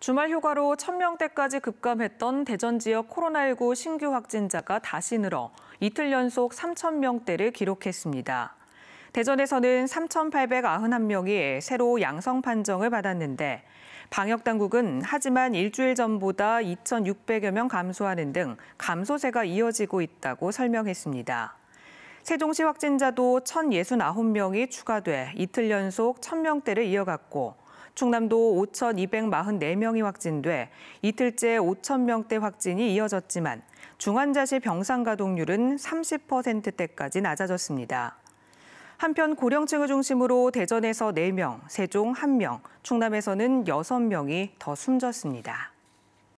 주말 휴가로 1,000명대까지 급감했던 대전 지역 코로나19 신규 확진자가 다시 늘어 이틀 연속 3,000명대를 기록했습니다. 대전에서는 3,891명이 새로 양성 판정을 받았는데 방역 당국은 하지만 일주일 전보다 2,600여 명 감소하는 등 감소세가 이어지고 있다고 설명했습니다. 세종시 확진자도 1,069명이 추가돼 이틀 연속 1,000명대를 이어갔고 충남도 5,244명이 확진돼 이틀째 5,000명대 확진이 이어졌지만 중환자실 병상 가동률은 30%대까지 낮아졌습니다. 한편 고령층을 중심으로 대전에서 4명, 세종 1명, 충남에서는 6명이 더 숨졌습니다.